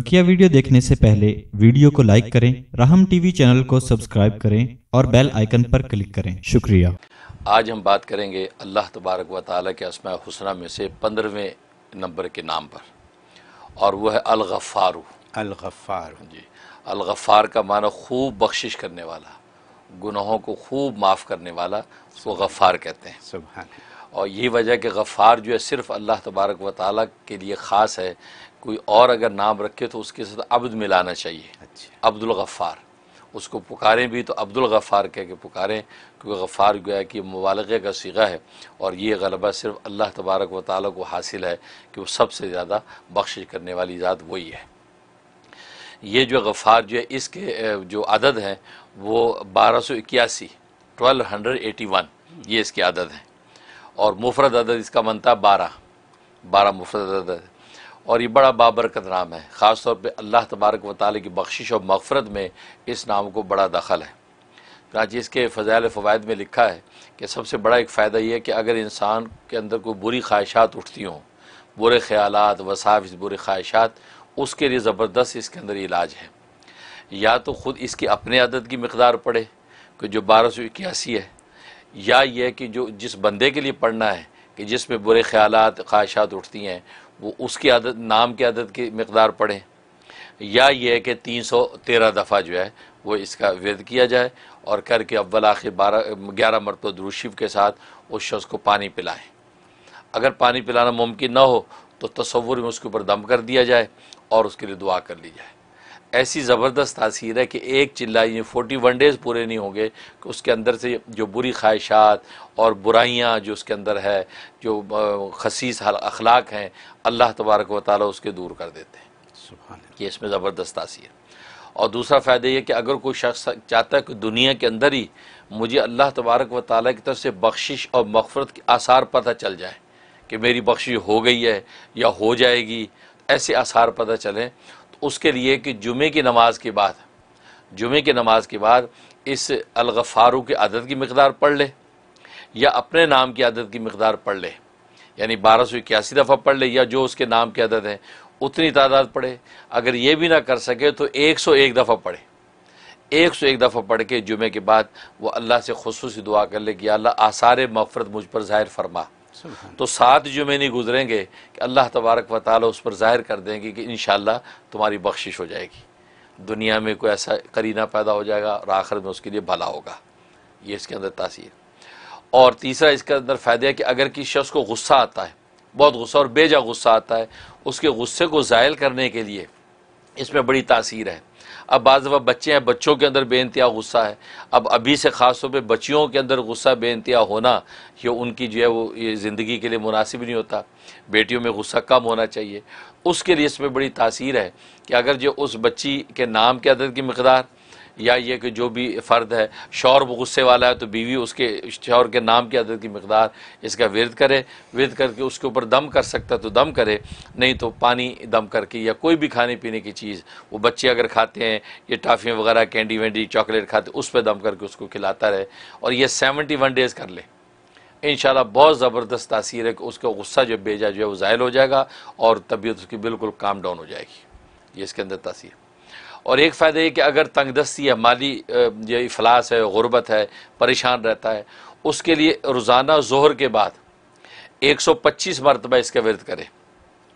बकिया वीडियो देखने से पहले वीडियो को लाइक करें राहम टीवी चैनल को सब्सक्राइब करें और बेल आइकन पर क्लिक करें शुक्रिया आज हम बात करेंगे अल्लाह तबारक व ताली के असमा हुसना में से पंद्रहवें नंबर के नाम पर और वह है अलगफ़ारू अलगफ़ार जी अलगफ़ार का माना खूब बख्शिश करने वाला गुनाहों को खूब माफ़ करने वाला उसको गफ़ार कहते हैं सुबह और यही वजह कि गफ़ार जो है सिर्फ़ अल्लाह तबारक व ताली के लिए ख़ास है कोई और अगर नाम रखे तो उसके साथ अब्द मिलाना चाहिए अच्छा। अब्दुल गफ़ार उसको पुकारें भी तो अब्दुल गफ़ार कह के पुकारें क्योंकि गफ़ार है कि मुबालगे का सीगा है और ये गलबा सिर्फ अल्लाह तबारक व ताली को हासिल है कि वो सबसे ज़्यादा बख्शिश करने वाली ज़ात वही है ये जो गफ़ार जो है इसके जो अदद हैं वो बारह सौ इक्यासी ट्वेल्व हंड्रेड एटी वन ये इसके अदद हैं और मुफरत अदद इसका मनता बारह बारह मुफरत अदद है और ये बड़ा बाबरकत नाम है ख़ास तौर पर अल्लाह तबारक वाली की बख्शिश और मफ़रत में इस नाम को बड़ा दखल है चनाची इसके फ़जाइल फ़वाद में लिखा है कि सबसे बड़ा एक फ़ायदा यह है कि अगर इंसान के अंदर कोई बुरी ख्वाहिशात उठती हों बुरे ख्याल वसाविस बुरे ख्वाहिशात उसके लिए ज़बरदस्त इसके अंदर इलाज है या तो ख़ुद इसकी अपने आदत की मकदार पढ़े कि जो बारह सौ इक्यासी है या यह कि जो जिस बंदे के लिए पढ़ना है कि जिसमें बुरे ख्याल ख्वाहिशात उठती हैं वो उसकी आदत नाम की आदत की मकदार पढ़ें या ये है कि तीन सौ तेरह दफ़ा जो है वो इसका वर्द किया जाए और करके अव्वल आखिर बारह ग्यारह मरतब द्रुशिव के साथ उस शख्स को पानी पिलाएँ अगर पानी पिलाना मुमकिन ना हो तो तस्वुर में उसके ऊपर दम कर दिया जाए और उसके लिए दुआ कर ली जाए ऐसी ज़बरदस्त तासीर है कि एक चिल्लाई फोर्टी फोटी वन डेज़ पूरे नहीं होंगे कि उसके अंदर से जो बुरी ख्वाहिशात और बुराइयाँ जो उसके अंदर है जो खसीस अखलाक हैं अल्लाह तबारक व ताली उसके दूर कर देते हैं ये इसमें ज़बरदस्त तासीर और दूसरा फ़ायदा ये कि अगर कोई शख्स चाहता है कि दुनिया के अंदर ही मुझे अल्लाह तबारक व ताली की तरफ से बख्शिश और मफफरत के आसार पता चल जाए कि मेरी बख्शिश हो गई है या हो जाएगी ऐसे आसार पता चलें उसके लिए कि जुमे की नमाज के बाद जुमे की नमाज के बाद इस अलगफ़ारू की आदत की मकदार पढ़ ले या अपने नाम की आदत की मकदार पढ़ ले यानी बारह सौ इक्यासी दफ़ा पढ़ ले या जो उसके नाम की आदत है उतनी तादाद पढ़े अगर ये भी ना कर सके तो एक सौ एक दफ़ा पढ़े एक सौ एक दफ़ा पढ़ के जुमे के बाद वह अल्लाह से खसूस दुआ कर ले कि अल्लाह आसार मफ़रत मुझ पर ज़ाहिर फरमा तो सात जुमे गुजरेंगे कि अल्लाह तबारक व ताली उस पर ज़ाहिर कर देंगे कि इन तुम्हारी बख्शिश हो जाएगी दुनिया में कोई ऐसा करीना पैदा हो जाएगा और आखिर में उसके लिए भला होगा ये इसके अंदर तासीर और तीसरा इसके अंदर फ़ायदा है कि अगर किसी शख्स को गुस्सा आता है बहुत गुस्सा और बेजा गुस्सा आता है उसके गुस्से को ज़ायल करने के लिए इसमें बड़ी तासीर है अब बाज बच्चे हैं बच्चों के अंदर बेानतहा गुस्सा है अब अभी से ख़ास तौर पर बच्चियों के अंदर गुस्सा बेानतहा होना ये उनकी जो है वो ये ज़िंदगी के लिए मुनासिब नहीं होता बेटियों में गुस्सा कम होना चाहिए उसके लिए इसमें बड़ी तासीर है कि अगर जो उस बच्ची के नाम के अदद की मकदार या ये कि जो भी फ़र्द है शौर गुस्से वाला है तो बीवी उसके शौर के नाम की अदद की मकदार इसका विरद करे विरद करके उसके ऊपर दम कर सकता तो दम करे नहीं तो पानी दम करके या कोई भी खाने पीने की चीज़ वो बच्चे अगर खाते हैं ये टाफ़ियाँ वगैरह कैंडी वेंडी चॉकलेट खाते उस पर दम करके उसको खिलाता रहे और यह सेवेंटी वन डेज़ कर ले इन बहुत ज़बरदस्त तासीर है कि उसका गुस्सा जो बेजा जो है वो ज़ायल हो जाएगा और तबीयत उसकी बिल्कुल काम डाउन हो जाएगी ये इसके अंदर तासीर और एक फ़ायदा ये कि अगर तंगदस्ती है माली ये अफलास है गुर्बत है परेशान रहता है उसके लिए रोज़ाना जहर के बाद एक सौ पच्चीस मरतबा इसका वर्द करें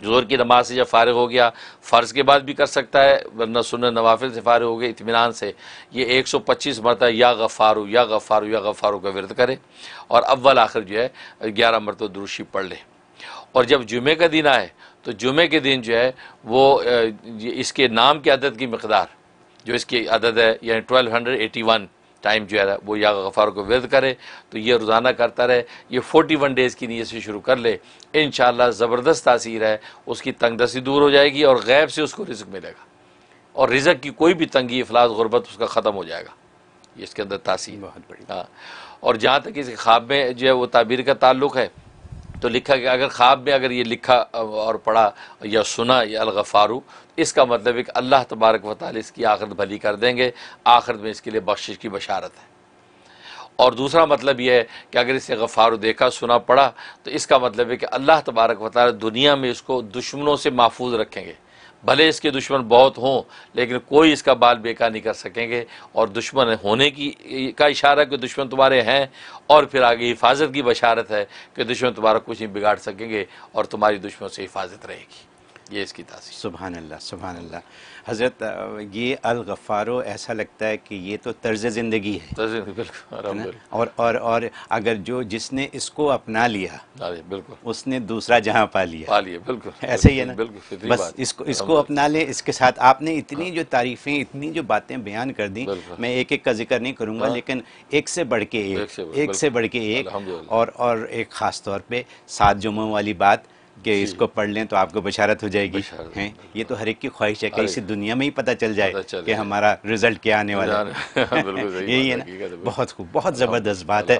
जोर की नमाज से जब फ़ारग हो गया फ़र्ज़ के बाद भी कर सकता है वरना सुन नवाफिल से फ़ारग हो गए इतमान से ये एक सौ पच्चीस मरतबा या गफ़ारू या गफ़ारू या गफ़ारू का वर्द करें और अव्वल आखिर जो है ग्यारह मरतब दुरुशी पढ़ लें और जब जुमे का दिन आए तो जुमे के दिन जो है वो इसके नाम के अदद की मकदार जो इसकी अदद है यानी twelve hundred eighty one time जो है वो या गफ़ार को वर्द करे तो ये रोज़ाना करता रहे ये फोर्टी वन डेज़ की नीयत से शुरू कर ले इन ज़बरदस्त तासीर है उसकी तंगदस्ती दूर हो जाएगी और गैब से उसको रिजक मिलेगा और रिजक की कोई भी तंगी अफलास गुर्बत उसका ख़त्म हो जाएगा इसके अंदर तासीर बहुत बड़ी हाँ और जहाँ तक इस ख्वाब में जो है वो ताबीर का ताल्लुक़ है तो लिखा गया अगर ख्वाब में अगर ये लिखा और पढ़ा या सुना या अलगफ़ारू तो इसका मतलब एक कि अल्लाह तबारक वाली इसकी आखिरत भली कर देंगे आखिरत में इसके लिए बख्शिश की बशारत है और दूसरा मतलब यह है कि अगर इसे गफ़ार देखा सुना पड़ा तो इसका मतलब है कि अल्लाह तबारक वाली दुनिया में इसको दुश्मनों से महफूज रखेंगे भले इसके दुश्मन बहुत हों लेकिन कोई इसका बाल बेका नहीं कर सकेंगे और दुश्मन होने की का इशारा कि दुश्मन तुम्हारे हैं और फिर आगे हिफाजत की बशारत है कि दुश्मन तुम्हारा कुछ नहीं बिगाड़ सकेंगे और तुम्हारी दुश्मन से हिफाजत रहेगी ये इसकी तासी सुबहान अल्लाह सुबहान अल्लाह हज़रत ये अल गफ़ारो ऐसा लगता है कि ये तो तर्ज ज़िंदगी है बिल्कुल और और और अगर जो जिसने इसको अपना लिया हाँ बिल्कुल उसने दूसरा जहाँ पा लिया पा लिया बिल्कुल ऐसे ही है ना बिल्कुल बस इसको इसको अपना ले इसके साथ आपने इतनी हाँ। जो तारीफ़ें इतनी जो बातें बयान कर दी मैं एक एक का जिक्र नहीं करूँगा हाँ। लेकिन एक से बढ़ के एक एक से बढ़ के एक और और एक ख़ास तौर पर सात जुम्मों वाली बात कि इसको पढ़ लें तो आपको बशारत हो जाएगी हैं ये तो हर एक की ख्वाहिश है कहीं से दुनिया में ही पता चल जाए कि हमारा रिजल्ट क्या आने वाला है यही है ना बहुत खूब बहुत ज़बरदस्त बात है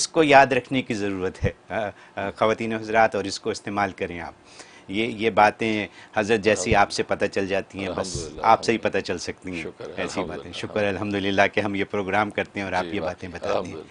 इसको याद रखने की ज़रूरत है ख़वान हजरात और इसको इस्तेमाल करें आप ये ये बातें हजरत जैसी आपसे पता चल जाती हैं बस आपसे ही पता चल सकती हैं ऐसी बातें शुक्र अलहमदिल्ला के हम ये प्रोग्राम करते हैं और आप ये बातें बताते हैं